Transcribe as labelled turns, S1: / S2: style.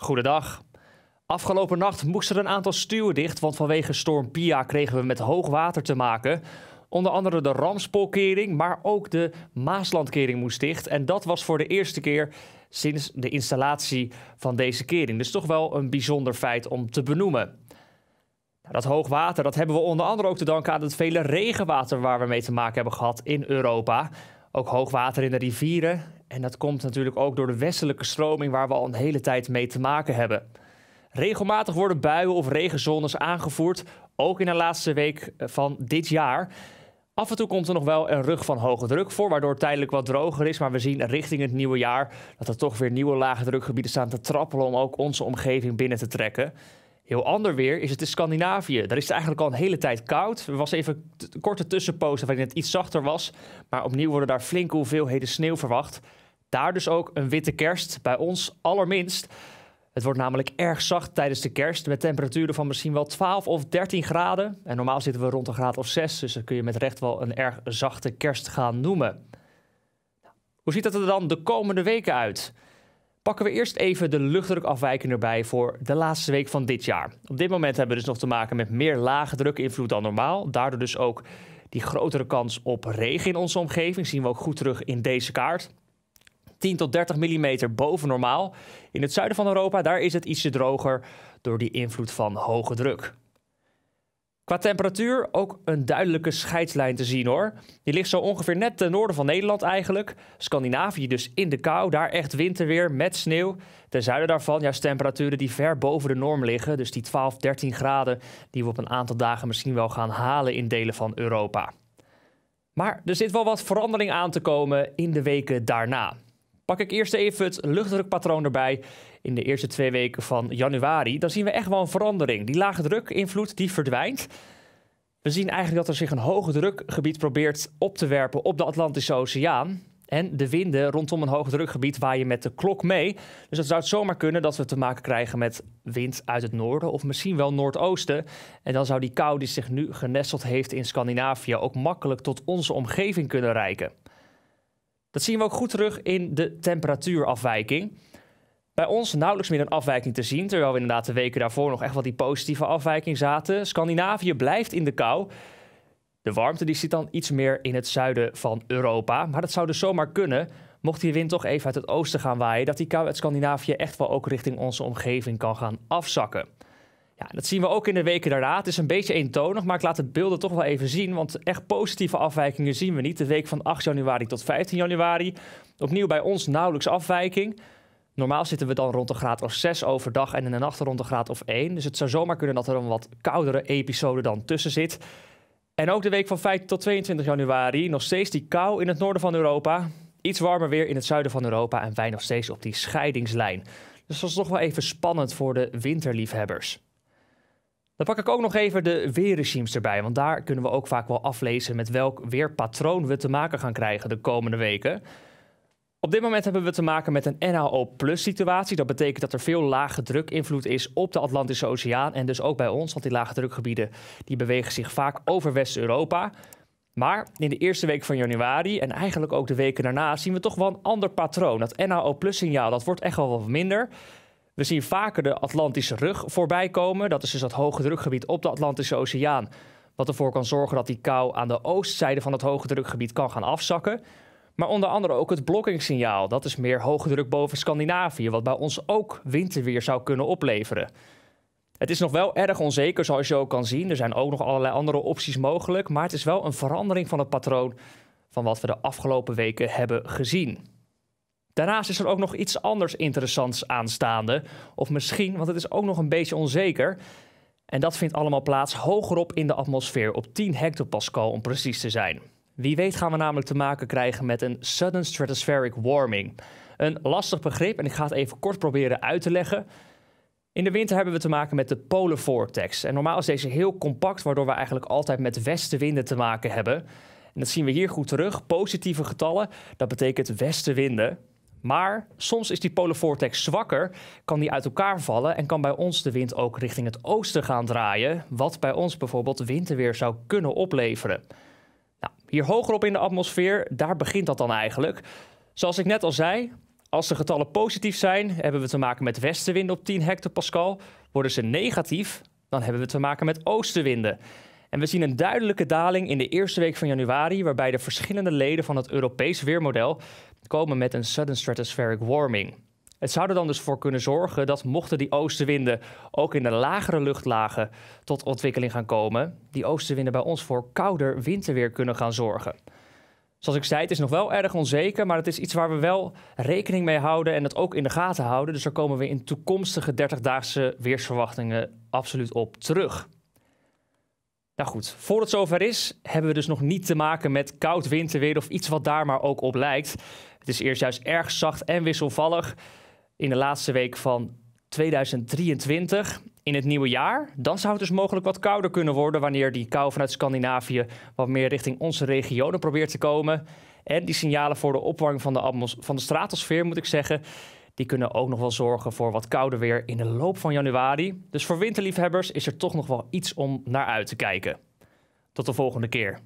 S1: Goedendag. Afgelopen nacht moesten een aantal stuwen dicht, want vanwege storm Pia kregen we met hoog water te maken. Onder andere de Ramspolkering, maar ook de Maaslandkering moest dicht. En dat was voor de eerste keer sinds de installatie van deze kering. Dus toch wel een bijzonder feit om te benoemen. Nou, dat hoogwater dat hebben we onder andere ook te danken aan het vele regenwater waar we mee te maken hebben gehad in Europa. Ook hoogwater in de rivieren en dat komt natuurlijk ook door de westelijke stroming waar we al een hele tijd mee te maken hebben. Regelmatig worden buien of regenzones aangevoerd, ook in de laatste week eh, van dit jaar. Af en toe komt er nog wel een rug van hoge druk voor, waardoor het tijdelijk wat droger is. Maar we zien richting het nieuwe jaar dat er toch weer nieuwe lage drukgebieden staan te trappelen om ook onze omgeving binnen te trekken. Heel ander weer is het in Scandinavië. Daar is het eigenlijk al een hele tijd koud. Er was even een korte tussenpoos waarin het iets zachter was. Maar opnieuw worden daar flinke hoeveelheden sneeuw verwacht. Daar dus ook een witte kerst, bij ons allerminst. Het wordt namelijk erg zacht tijdens de kerst, met temperaturen van misschien wel 12 of 13 graden. En normaal zitten we rond een graad of 6, dus dat kun je met recht wel een erg zachte kerst gaan noemen. Nou, hoe ziet dat er dan de komende weken uit? pakken we eerst even de luchtdrukafwijking erbij voor de laatste week van dit jaar. Op dit moment hebben we dus nog te maken met meer lage drukinvloed dan normaal. Daardoor dus ook die grotere kans op regen in onze omgeving. Zien we ook goed terug in deze kaart. 10 tot 30 mm boven normaal. In het zuiden van Europa, daar is het ietsje droger door die invloed van hoge druk. Qua temperatuur ook een duidelijke scheidslijn te zien hoor. Die ligt zo ongeveer net ten noorden van Nederland eigenlijk. Scandinavië dus in de kou, daar echt winterweer met sneeuw. Ten zuiden daarvan juist temperaturen die ver boven de norm liggen. Dus die 12, 13 graden die we op een aantal dagen misschien wel gaan halen in delen van Europa. Maar er zit wel wat verandering aan te komen in de weken daarna. Pak ik eerst even het luchtdrukpatroon erbij. In de eerste twee weken van januari, dan zien we echt wel een verandering. Die lage drukinvloed die verdwijnt. We zien eigenlijk dat er zich een hoge drukgebied probeert op te werpen op de Atlantische Oceaan. En de winden rondom een hoog drukgebied waaien met de klok mee. Dus het zou zomaar kunnen dat we te maken krijgen met wind uit het noorden of misschien wel noordoosten. En dan zou die kou die zich nu genesteld heeft in Scandinavië ook makkelijk tot onze omgeving kunnen reiken. Dat zien we ook goed terug in de temperatuurafwijking. Bij ons nauwelijks meer een afwijking te zien, terwijl we inderdaad de weken daarvoor nog echt wat die positieve afwijking zaten. Scandinavië blijft in de kou. De warmte die zit dan iets meer in het zuiden van Europa. Maar dat zou dus zomaar kunnen, mocht die wind toch even uit het oosten gaan waaien, dat die kou uit Scandinavië echt wel ook richting onze omgeving kan gaan afzakken. Ja, dat zien we ook in de weken daarna. Het is een beetje eentonig, maar ik laat de beelden toch wel even zien. Want echt positieve afwijkingen zien we niet. De week van 8 januari tot 15 januari. Opnieuw bij ons nauwelijks afwijking. Normaal zitten we dan rond de graad of 6 overdag en in de nacht rond de graad of 1. Dus het zou zomaar kunnen dat er een wat koudere episode dan tussen zit. En ook de week van 5 tot 22 januari nog steeds die kou in het noorden van Europa. Iets warmer weer in het zuiden van Europa en wij nog steeds op die scheidingslijn. Dus dat is toch wel even spannend voor de winterliefhebbers. Dan pak ik ook nog even de weerregimes erbij, want daar kunnen we ook vaak wel aflezen met welk weerpatroon we te maken gaan krijgen de komende weken. Op dit moment hebben we te maken met een NHO-plus-situatie. Dat betekent dat er veel lage druk invloed is op de Atlantische Oceaan en dus ook bij ons, want die lage drukgebieden die bewegen zich vaak over West-Europa. Maar in de eerste week van januari en eigenlijk ook de weken daarna zien we toch wel een ander patroon. Dat NHO-plus-signaal dat wordt echt wel wat minder. We zien vaker de Atlantische rug voorbij komen. Dat is dus dat hoge drukgebied op de Atlantische Oceaan. Wat ervoor kan zorgen dat die kou aan de oostzijde van het hoge drukgebied kan gaan afzakken. Maar onder andere ook het blokkingssignaal. Dat is meer hoge druk boven Scandinavië, wat bij ons ook winterweer zou kunnen opleveren. Het is nog wel erg onzeker, zoals je ook kan zien. Er zijn ook nog allerlei andere opties mogelijk. Maar het is wel een verandering van het patroon van wat we de afgelopen weken hebben gezien. Daarnaast is er ook nog iets anders interessants aanstaande. Of misschien, want het is ook nog een beetje onzeker. En dat vindt allemaal plaats hogerop in de atmosfeer, op 10 hectopascal om precies te zijn. Wie weet gaan we namelijk te maken krijgen met een sudden stratospheric warming. Een lastig begrip en ik ga het even kort proberen uit te leggen. In de winter hebben we te maken met de polenvortex. En normaal is deze heel compact, waardoor we eigenlijk altijd met westenwinden te maken hebben. En dat zien we hier goed terug. Positieve getallen, dat betekent westenwinden. Maar soms is die polenvortex zwakker, kan die uit elkaar vallen en kan bij ons de wind ook richting het oosten gaan draaien, wat bij ons bijvoorbeeld winterweer zou kunnen opleveren. Nou, hier hogerop in de atmosfeer, daar begint dat dan eigenlijk. Zoals ik net al zei, als de getallen positief zijn, hebben we te maken met westenwinden op 10 hectopascal. Worden ze negatief, dan hebben we te maken met oostenwinden. En we zien een duidelijke daling in de eerste week van januari, waarbij de verschillende leden van het Europees weermodel komen met een sudden stratospheric warming. Het zou er dan dus voor kunnen zorgen dat mochten die oostenwinden ook in de lagere luchtlagen tot ontwikkeling gaan komen, die oostenwinden bij ons voor kouder winterweer kunnen gaan zorgen. Zoals ik zei, het is nog wel erg onzeker, maar het is iets waar we wel rekening mee houden en dat ook in de gaten houden. Dus daar komen we in toekomstige 30-daagse weersverwachtingen absoluut op terug. Nou goed, voor het zover is, hebben we dus nog niet te maken met koud winterweer of iets wat daar maar ook op lijkt. Het is eerst juist erg zacht en wisselvallig in de laatste week van 2023. In het nieuwe jaar, dan zou het dus mogelijk wat kouder kunnen worden wanneer die kou vanuit Scandinavië wat meer richting onze regionen probeert te komen. En die signalen voor de opwarming van de, van de stratosfeer, moet ik zeggen, die kunnen ook nog wel zorgen voor wat kouder weer in de loop van januari. Dus voor winterliefhebbers is er toch nog wel iets om naar uit te kijken. Tot de volgende keer.